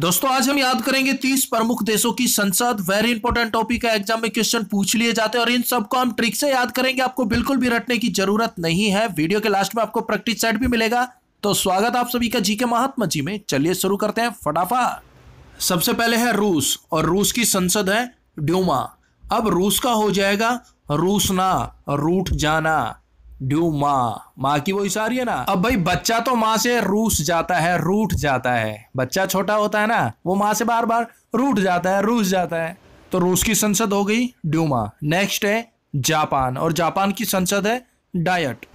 दोस्तों आज हम याद करेंगे 30 प्रमुख देशों की संसद वेरी इंपॉर्टेंट टॉपिक है एग्जाम में क्वेश्चन पूछ लिए जाते हैं और इन सबको हम ट्रिक से याद करेंगे आपको बिल्कुल भी रटने की जरूरत नहीं है वीडियो के लास्ट में आपको प्रैक्टिस सेट भी मिलेगा तो स्वागत आप सभी का जीके महात्मा जी में चलिए शुरू करते हैं फटाफा सबसे पहले है रूस और रूस की संसद है ड्यूमा अब रूस का हो जाएगा रूस ना रूठ जाना ड्यू माँ माँ की वो इशारी है ना अब भाई बच्चा तो माँ से रूस जाता है रूठ जाता है बच्चा छोटा होता है ना वो माँ से बार बार रूठ जाता है रूस जाता है तो रूस की संसद हो गई ड्यूमा नेक्स्ट है जापान और जापान की संसद है डायट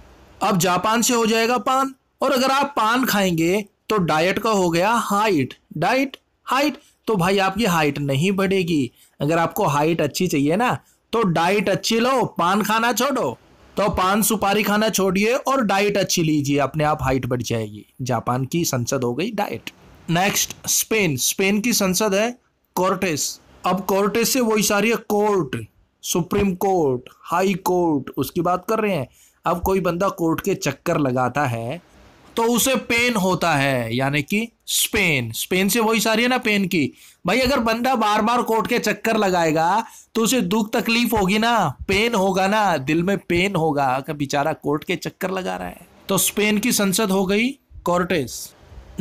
अब जापान से हो जाएगा पान और अगर आप पान खाएंगे तो डाइट का हो गया हाइट डाइट हाइट तो भाई आपकी हाइट नहीं बढ़ेगी अगर आपको हाइट अच्छी चाहिए ना तो डाइट अच्छी लो पान खाना छोड़ो तो पान सुपारी खाना छोड़िए और डाइट अच्छी लीजिए अपने आप हाइट बढ़ जाएगी जापान की संसद हो गई डाइट नेक्स्ट स्पेन स्पेन की संसद है कोर्टेस अब कोर्टेस से वही सारी है court supreme court high court उसकी बात कर रहे हैं अब कोई बंदा कोर्ट के चक्कर लगाता है तो उसे पेन होता है यानी कि स्पेन स्पेन से वही सारी है ना पेन की भाई अगर बंदा बार बार कोर्ट के चक्कर लगाएगा तो उसे दुख तकलीफ होगी ना पेन होगा ना दिल में पेन होगा कि बेचारा कोर्ट के चक्कर लगा रहा है तो स्पेन की संसद हो गई कॉर्टेस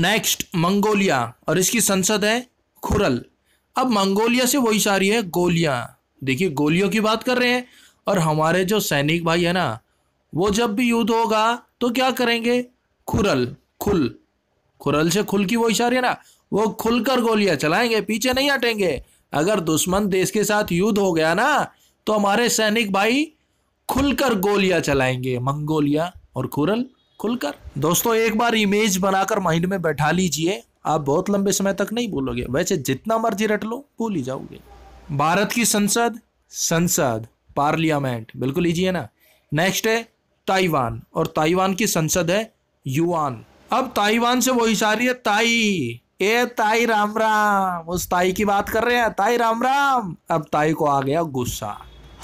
नेक्स्ट मंगोलिया और इसकी संसद है खुरल अब मंगोलिया से वही सारी है गोलियां देखिए गोलियों की बात कर रहे हैं और हमारे जो सैनिक भाई है ना वो जब भी युद्ध होगा तो क्या करेंगे खुरल खुल खुरल से खुल की वो इशारे ना वो खुलकर गोलियां चलाएंगे पीछे नहीं हटेंगे अगर दुश्मन देश के साथ युद्ध हो गया ना तो हमारे सैनिक भाई खुलकर गोलियां चलाएंगे मंगोलिया और खुरल खुलकर दोस्तों एक बार इमेज बनाकर माइंड में बैठा लीजिए आप बहुत लंबे समय तक नहीं भूलोगे वैसे जितना मर्जी रट लो भूल ही जाओगे भारत की संसद संसद पार्लियामेंट बिल्कुल लीजिए ना नेक्स्ट है ताइवान और ताइवान की संसद है युआन अब ताइवान से वो इशारी है ताई ए ताई राम राम उस ताई की बात कर रहे हैं ताई राम राम अब ताई को आ गया गुस्सा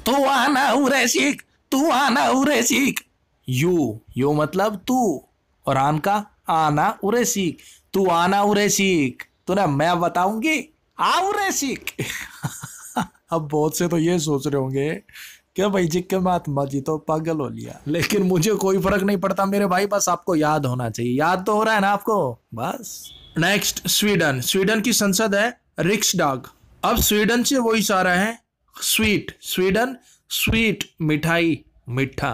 तू आना उरे सीख तू आना उरे सीख यू यू मतलब तू और आन का आना उरे सीख तू आना उरे सीख तूने मैं बताऊंगी आ उरे सीख अब बहुत से तो ये सोच रहे होंगे क्यों भाई जिक्के मत जी तो पागल हो लिया लेकिन मुझे कोई फर्क नहीं पड़ता मेरे भाई बस आपको याद होना चाहिए याद तो हो रहा है ना आपको बस नेक्स्ट स्वीडन स्वीडन की संसद है रिक्स डाग अब स्वीडन से वो सारा है स्वीट स्वीडन स्वीट मिठाई मिठा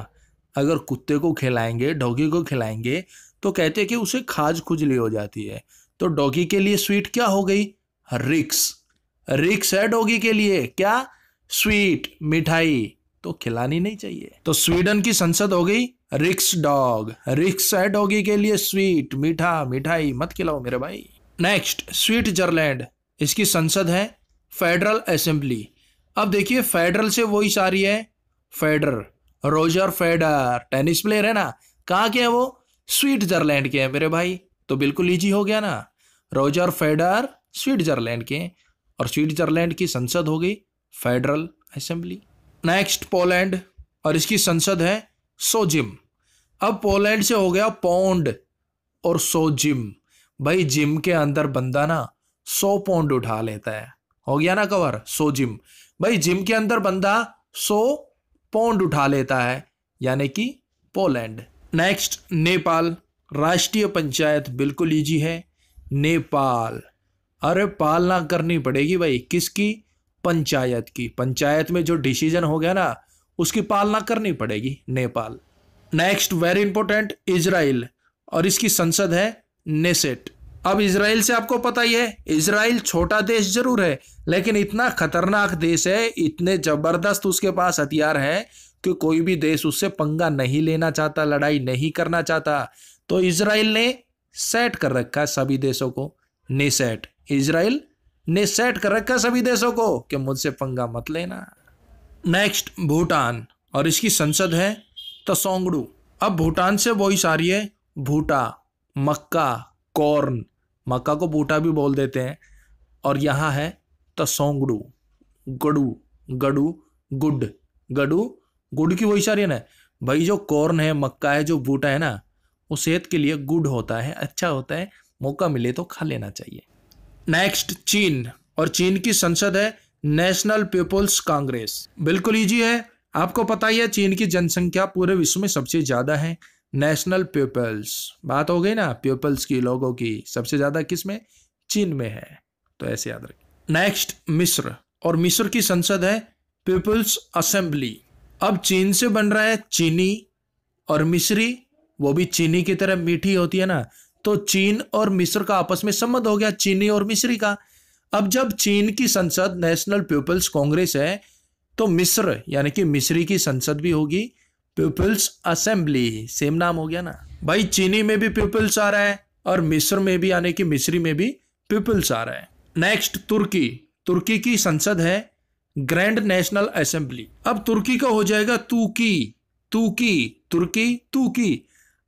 अगर कुत्ते को खिलाएंगे डॉगी को खिलाएंगे तो कहते हैं कि उसे खाज खुजली हो जाती है तो डॉगी के लिए स्वीट क्या हो गई रिक्स रिक्स है डॉगी के लिए क्या स्वीट मिठाई तो खिलानी नहीं चाहिए तो स्वीडन की संसद हो गई रिक्स डॉग रिक्स है डॉगी के लिए स्वीट मीठा मिठाई मत खिलाओ मेरे भाई नेक्स्ट स्विट्जरलैंड इसकी संसद है फेडरल असेंबली अब देखिए फेडरल से वही सारी है Federer Roger Federer tennis player है ना कहा के है वो स्विट्जरलैंड के हैं मेरे भाई तो बिल्कुल इजी हो गया ना रोजर फेडर स्विट्जरलैंड के और स्विट्जरलैंड की संसद हो गई फेडरल असेंबली नेक्स्ट पोलैंड और इसकी संसद है सोजिम अब पोलैंड से हो गया पौंड और सोजिम भाई जिम के अंदर बंदा ना सौ पौंड उठा लेता है हो गया ना कवर सो जिम भाई जिम के अंदर बंदा सौ पौंड उठा लेता है यानी कि पोलैंड नेक्स्ट नेपाल राष्ट्रीय पंचायत बिल्कुल ईजी है नेपाल अरे पालना करनी पड़ेगी भाई किसकी पंचायत की पंचायत में जो डिसीजन हो गया ना उसकी पालना करनी पड़ेगी Nepal next very important Israel और इसकी संसद है नेसेट अब इसराइल से आपको पता ही है इसराइल छोटा देश जरूर है लेकिन इतना खतरनाक देश है इतने जबरदस्त उसके पास हथियार है कि कोई भी देश उससे पंगा नहीं लेना चाहता लड़ाई नहीं करना चाहता तो इसराइल ने सेट कर रखा है सभी देशों को नेसेट इसराइल ने सेट कर रखा सभी देशों को कि मुझसे पंगा मत लेना नेक्स्ट भूटान और इसकी संसद है तसोंगड़ू अब भूटान से वही सारी है भूटा मक्का कॉर्न मक्का को भूटा भी बोल देते हैं और यहाँ है तसोंगड़ू गड़ू गड़ू गुड गड़ू गुड की वही सारी है ना भाई जो कॉर्न है मक्का है जो बूटा है ना वो सेहत के लिए गुड होता है अच्छा होता है मौका मिले तो खा लेना चाहिए नेक्स्ट चीन और चीन की संसद है नेशनल पीपुल्स कांग्रेस बिल्कुल ईजी है आपको पता ही है चीन की जनसंख्या पूरे विश्व में सबसे ज़्यादा है नेशनल पीपल्स बात हो गई ना पीपल्स की लोगों की सबसे ज़्यादा किस में चीन में है तो ऐसे याद रखें नेक्स्ट मिस्र और मिस्र की संसद है पीपल्स असेंबली अब चीन से बन रहा है चीनी और मिश्री वो भी चीनी की तरह मीठी होती है ना तो चीन और मिस्र का आपस में संबंध हो गया चीनी और मिस्री का अब जब चीन की संसद नेशनल पीपल्स कांग्रेस है तो मिस्र यानी कि मिस्री की संसद भी होगी पीपल्स असेंबली सेम नाम हो गया ना भाई चीनी में भी पीपल्स आ रहा है और मिस्र में भी यानी कि मिस्री में भी पीपल्स आ रहा है नेक्स्ट तुर्की तुर्की की संसद है ग्रैंड नेशनल असेंबली अब तुर्की का हो जाएगा तुकी तुकी तुर्की तुकी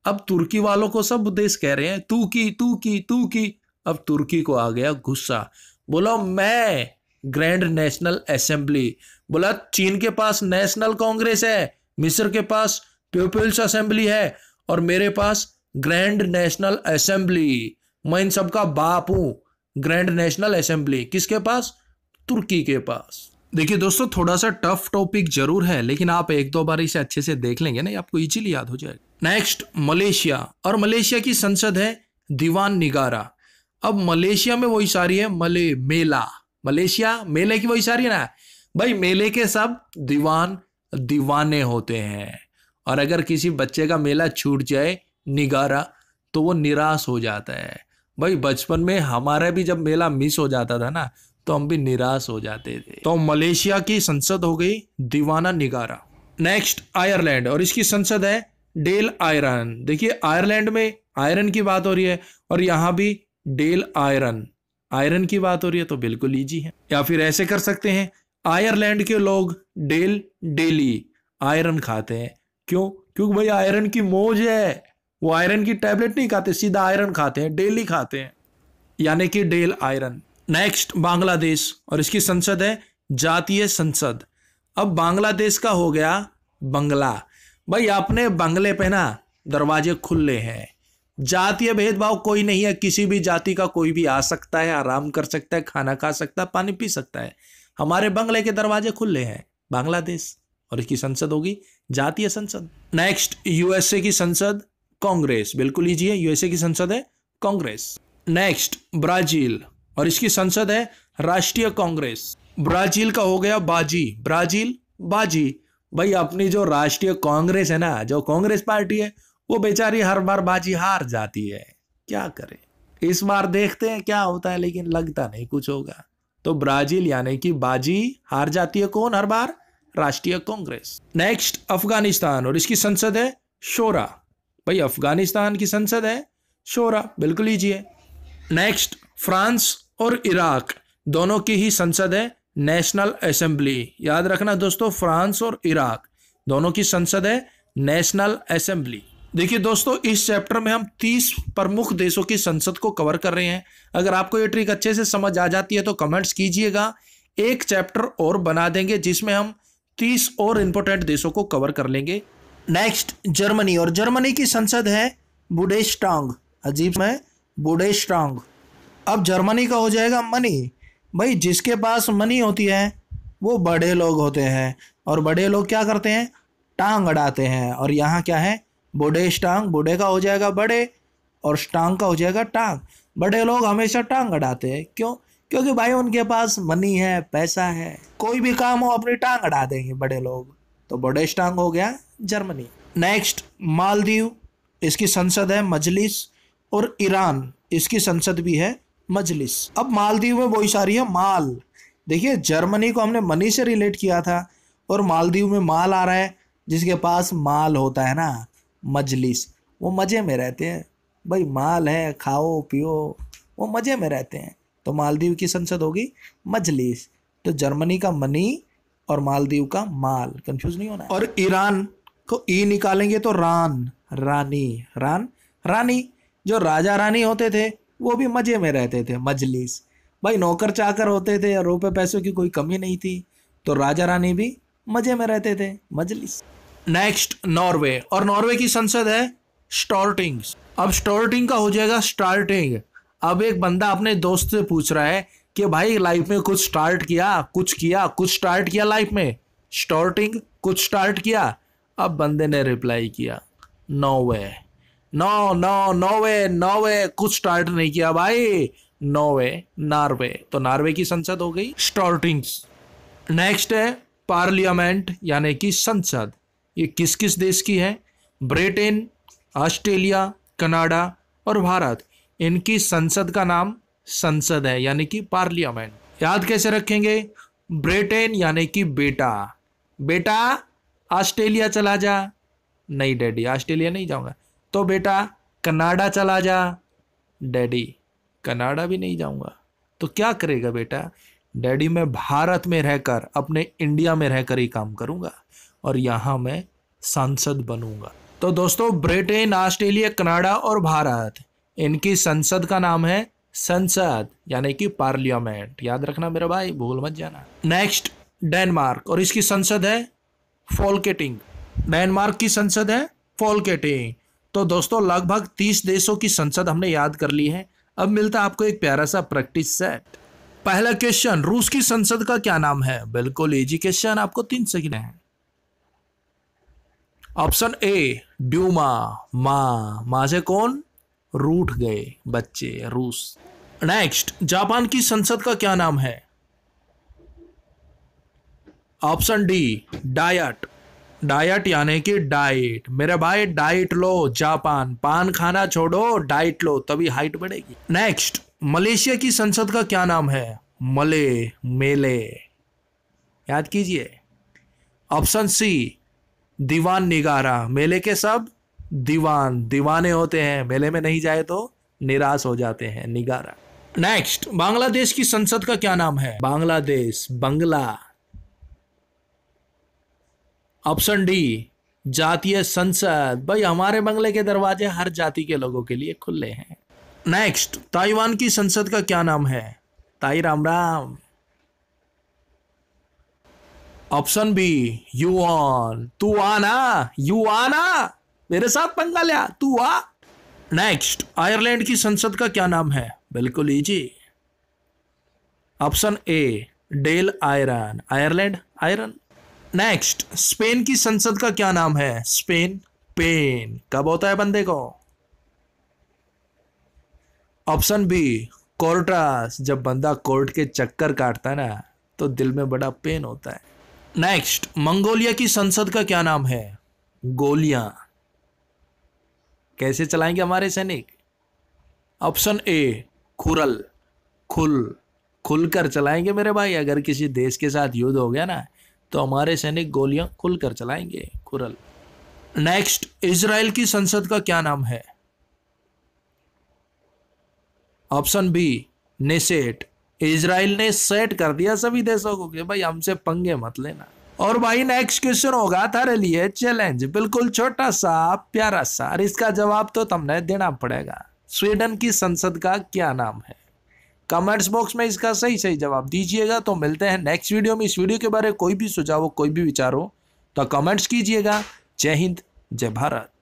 अब तुर्की वालों को सब देश कह रहे हैं तू की तू की तू की अब तुर्की को आ गया गुस्सा बोलो मैं ग्रैंड नेशनल असेंबली बोला चीन के पास नेशनल कांग्रेस है मिस्र के पास पीपल्स असेंबली है और मेरे पास ग्रैंड नेशनल असेंबली मैं इन सबका बाप हूं ग्रैंड नेशनल असेंबली किसके पास तुर्की के पास देखिए दोस्तों थोड़ा सा टफ टॉपिक जरूर है लेकिन आप एक दो बार इसे अच्छे से देख लेंगे ना आपको इजीली याद हो जाएगा नेक्स्ट मलेशिया और मलेशिया की संसद है दीवान निगारा अब मलेशिया में वही सारी है मले मेला मलेशिया मेले की वही सारी है ना भाई मेले के सब दीवान दीवाने होते हैं और अगर किसी बच्चे का मेला छूट जाए निगारा तो वो निराश हो जाता है भाई बचपन में हमारा भी जब मेला मिस हो जाता था ना तो हम भी निराश हो जाते थे तो मलेशिया की संसद हो गई दीवाना निगारा नेक्स्ट आयरलैंड और इसकी संसद है डेल आयरन देखिए आयरलैंड में आयरन की बात हो रही है और यहां भी डेल आयरन आयरन की बात हो रही है तो बिल्कुल ईजी है या फिर ऐसे कर सकते हैं आयरलैंड के लोग डेल डेली आयरन खाते हैं क्यों क्योंकि भाई आयरन की मोज है वो आयरन की टैबलेट नहीं खाते सीधा आयरन खाते हैं डेली खाते हैं यानी कि डेल आयरन नेक्स्ट बांग्लादेश और इसकी संसद है जातीय संसद अब बांग्लादेश का हो गया बंगला भाई आपने बंगले पे ना दरवाजे खुले हैं जातीय भेदभाव कोई नहीं है किसी भी जाति का कोई भी आ सकता है आराम कर सकता है खाना खा सकता है पानी पी सकता है हमारे बंगले के दरवाजे खुले हैं बांग्लादेश और इसकी संसद होगी जातीय संसद नेक्स्ट यूएसए की संसद कांग्रेस बिल्कुल लीजिए यूएसए की संसद है कांग्रेस नेक्स्ट ब्राजील और इसकी संसद है राष्ट्रीय कांग्रेस ब्राजील का हो गया बाजी ब्राजील बाजी भाई अपनी जो राष्ट्रीय कांग्रेस है ना जो कांग्रेस पार्टी है वो बेचारी हर बार बाजी हार जाती है क्या करे इस बार देखते हैं क्या होता है लेकिन लगता नहीं कुछ होगा तो ब्राजील यानी कि बाजी हार जाती है कौन हर बार राष्ट्रीय कांग्रेस नेक्स्ट अफगानिस्तान और इसकी संसद है शोरा भाई अफगानिस्तान की संसद है शोरा बिल्कुल लीजिए नेक्स्ट फ्रांस और इराक दोनों की ही संसद है नेशनल असेंबली याद रखना दोस्तों फ्रांस और इराक दोनों की संसद है नेशनल असेंबली देखिए दोस्तों इस चैप्टर में हम 30 प्रमुख देशों की संसद को कवर कर रहे हैं अगर आपको ये ट्रिक अच्छे से समझ आ जाती है तो कमेंट्स कीजिएगा एक चैप्टर और बना देंगे जिसमें हम 30 और इंपोर्टेंट देशों को कवर कर लेंगे नेक्स्ट जर्मनी और जर्मनी की संसद है बुडेस्टांग अजीब है बुडेस्टांग अब जर्मनी का हो जाएगा मनी भाई जिसके पास मनी होती है वो बड़े लोग होते हैं और बड़े लोग क्या करते हैं टांग अड़ाते हैं और यहाँ क्या है बूढ़े स्टांग बूढ़े का हो जाएगा बड़े और स्टांग का हो जाएगा टांग बड़े लोग हमेशा टांग अड़ाते हैं क्यों क्योंकि भाई उनके पास मनी है पैसा है कोई भी काम हो अपनी टांग अड़ा देंगे बड़े लोग तो बड़े स्टांग हो गया जर्मनी नेक्स्ट मालदीव इसकी संसद है मजलिस और ईरान इसकी संसद भी है मजलिस अब मालदीव में बोई सारी है माल देखिए जर्मनी को हमने मनी से रिलेट किया था और मालदीव में माल आ रहा है जिसके पास माल होता है ना मजलिस वो मज़े में रहते हैं भाई माल है खाओ पियो वो मज़े में रहते हैं तो मालदीव की संसद होगी मजलिस तो जर्मनी का मनी और मालदीव का माल कंफ्यूज नहीं होना और ईरान को ई निकालेंगे तो रान रानी रान रानी जो राजा रानी होते थे वो भी मज़े में रहते थे मजलिस भाई नौकर चाकर होते थे और रुपये पैसों की कोई कमी नहीं थी तो राजा रानी भी मज़े में रहते थे मजलिस नेक्स्ट नॉर्वे और नॉर्वे की संसद है स्टॉर्टिंग अब स्टॉर्टिंग का हो जाएगा स्टार्टिंग अब एक बंदा अपने दोस्त से पूछ रहा है कि भाई लाइफ में कुछ स्टार्ट किया कुछ किया कुछ स्टार्ट किया लाइफ में स्टॉर्टिंग कुछ स्टार्ट किया अब बंदे ने रिप्लाई किया no no no no way no way कुछ स्टार्ट नहीं किया भाई नोवे नॉर्वे तो नॉर्वे की संसद हो गई स्टॉर्टिंग नेक्स्ट है पार्लियामेंट यानी कि संसद ये किस किस देश की है ब्रिटेन ऑस्ट्रेलिया कनाडा और भारत इनकी संसद का नाम संसद है यानी कि पार्लियामेंट याद कैसे रखेंगे ब्रिटेन यानी कि बेटा बेटा ऑस्ट्रेलिया चला जा नहीं डैडी ऑस्ट्रेलिया नहीं जाऊंगा तो बेटा कनाडा चला जा डैडी कनाडा भी नहीं जाऊंगा तो क्या करेगा बेटा डैडी मैं भारत में रहकर अपने इंडिया में रहकर ही काम करूंगा और यहाँ मैं सांसद बनूंगा तो दोस्तों ब्रिटेन ऑस्ट्रेलिया कनाडा और भारत इनकी संसद का नाम है संसद यानी कि पार्लियामेंट याद रखना मेरा भाई भूल मत जाना नेक्स्ट डेनमार्क और इसकी संसद है फॉलकेटिंग डेनमार्क की संसद है फॉलकेटिंग तो दोस्तों लगभग तीस देशों की संसद हमने याद कर ली है अब मिलता है आपको एक प्यारा सा प्रैक्टिस सेट पहला क्वेश्चन रूस की संसद का क्या नाम है बिल्कुल इजी क्वेश्चन आपको तीन सेकंड है ऑप्शन ए ड्यूमा मा मा से कौन रूठ गए बच्चे रूस नेक्स्ट जापान की संसद का क्या नाम है ऑप्शन डी डायट डायट यानी कि डाइट मेरे भाई डाइट लो जापान पान खाना छोड़ो डाइट लो तभी हाइट बढ़ेगी नेक्स्ट मलेशिया की संसद का क्या नाम है मले मेले याद कीजिए ऑप्शन सी दीवान निगारा मेले के सब दीवान दीवाने होते हैं मेले में नहीं जाए तो निराश हो जाते हैं निगारा नेक्स्ट बांग्लादेश की संसद का क्या नाम है बांग्लादेश बंगला ऑप्शन डी जातीय संसद भाई हमारे बंगले के दरवाजे हर जाति के लोगों के लिए खुले हैं नेक्स्ट ताइवान की संसद का क्या नाम है ताई राम राम ऑप्शन बी यू ऑन तू आना यू आना मेरे साथ पंगा लिया तू आ नेक्स्ट आयरलैंड की संसद का क्या नाम है बिल्कुल easy option A Dail Eireann Ireland Eireann next Spain की संसद का क्या नाम है स्पेन पेन कब होता है बंदे को ऑप्शन बी कोर्टास जब बंदा कोर्ट के चक्कर काटता है ना तो दिल में बड़ा पेन होता है नेक्स्ट मंगोलिया की संसद का क्या नाम है गोलियां कैसे चलाएंगे हमारे सैनिक ऑप्शन ए खुरल खुल खुल कर चलाएंगे मेरे भाई अगर किसी देश के साथ युद्ध हो गया ना तो हमारे सैनिक गोलियां खुलकर चलाएंगे कुरल नेक्स्ट इसराइल की संसद का क्या नाम है ऑप्शन बी नेसेट इसराइल ने सेट कर दिया सभी देशों को कि भाई हमसे पंगे मत लेना और भाई नेक्स्ट क्वेश्चन होगा तारे लिए चैलेंज बिल्कुल छोटा सा प्यारा सा और इसका जवाब तो तुमने देना पड़ेगा स्वीडन की संसद का क्या नाम है कमेंट्स बॉक्स में इसका सही सही जवाब दीजिएगा तो मिलते हैं नेक्स्ट वीडियो में इस वीडियो के बारे में कोई भी सुझाव हो कोई भी विचार हो तो कमेंट्स कीजिएगा जय हिंद जय भारत